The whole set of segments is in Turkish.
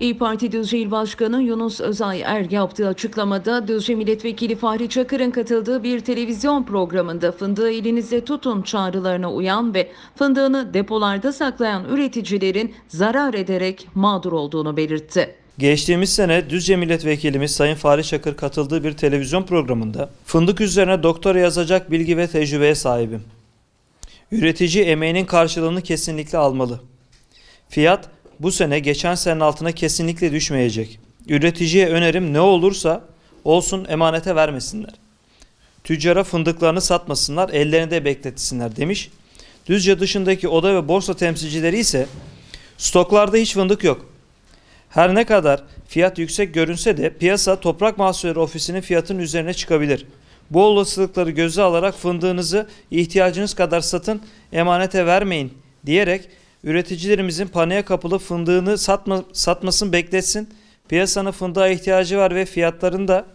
İyi Parti Düzce İl Başkanı Yunus Özay Er yaptığı açıklamada Düzce Milletvekili Fahri Çakır'ın katıldığı bir televizyon programında fındığı elinize tutun çağrılarına uyan ve fındığını depolarda saklayan üreticilerin zarar ederek mağdur olduğunu belirtti. Geçtiğimiz sene Düzce Milletvekilimiz Sayın Fahri Çakır katıldığı bir televizyon programında fındık üzerine doktora yazacak bilgi ve tecrübeye sahibim. Üretici emeğinin karşılığını kesinlikle almalı. Fiyat bu sene geçen senenin altına kesinlikle düşmeyecek. Üreticiye önerim ne olursa olsun emanete vermesinler. Tüccara fındıklarını satmasınlar, ellerinde bekletsinler demiş. Düzce dışındaki oda ve borsa temsilcileri ise stoklarda hiç fındık yok. Her ne kadar fiyat yüksek görünse de piyasa toprak mahsulleri ofisinin fiyatının üzerine çıkabilir. Bu olasılıkları göze alarak fındığınızı ihtiyacınız kadar satın, emanete vermeyin diyerek Üreticilerimizin paniğe kapılı fındığını satma, satmasın beklesin. Piyasanın fındığa ihtiyacı var ve fiyatların da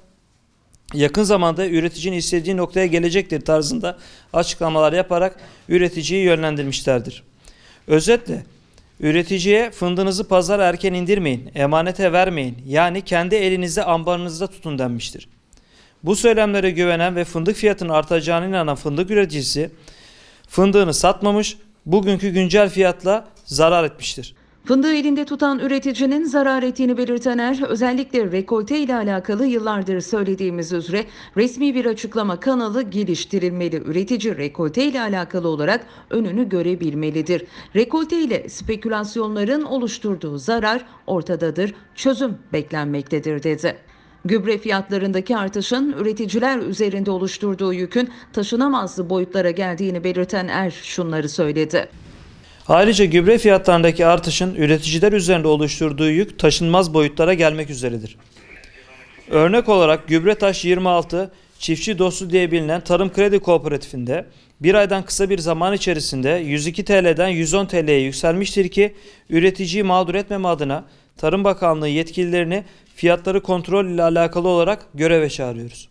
yakın zamanda üreticinin istediği noktaya gelecektir tarzında açıklamalar yaparak üreticiyi yönlendirmişlerdir. Özetle üreticiye fındığınızı pazar erken indirmeyin, emanete vermeyin yani kendi elinizde ambarınızda tutun denmiştir. Bu söylemlere güvenen ve fındık fiyatının artacağına inanan fındık üreticisi fındığını satmamış, bugünkü güncel fiyatla zarar etmiştir. Fındığı elinde tutan üreticinin zarar ettiğini belirten Er, özellikle rekolte ile alakalı yıllardır söylediğimiz üzere resmi bir açıklama kanalı geliştirilmeli. Üretici rekolte ile alakalı olarak önünü görebilmelidir. Rekolte ile spekülasyonların oluşturduğu zarar ortadadır, çözüm beklenmektedir dedi. Gübre fiyatlarındaki artışın üreticiler üzerinde oluşturduğu yükün taşınamazlı boyutlara geldiğini belirten Er şunları söyledi. Ayrıca gübre fiyatlarındaki artışın üreticiler üzerinde oluşturduğu yük taşınmaz boyutlara gelmek üzeredir. Örnek olarak gübre taş 26 çiftçi dostu diye bilinen Tarım Kredi Kooperatifinde bir aydan kısa bir zaman içerisinde 102 TL'den 110 TL'ye yükselmiştir ki üreticiyi mağdur etmeme adına Tarım Bakanlığı yetkililerini fiyatları kontrol ile alakalı olarak göreve çağırıyoruz.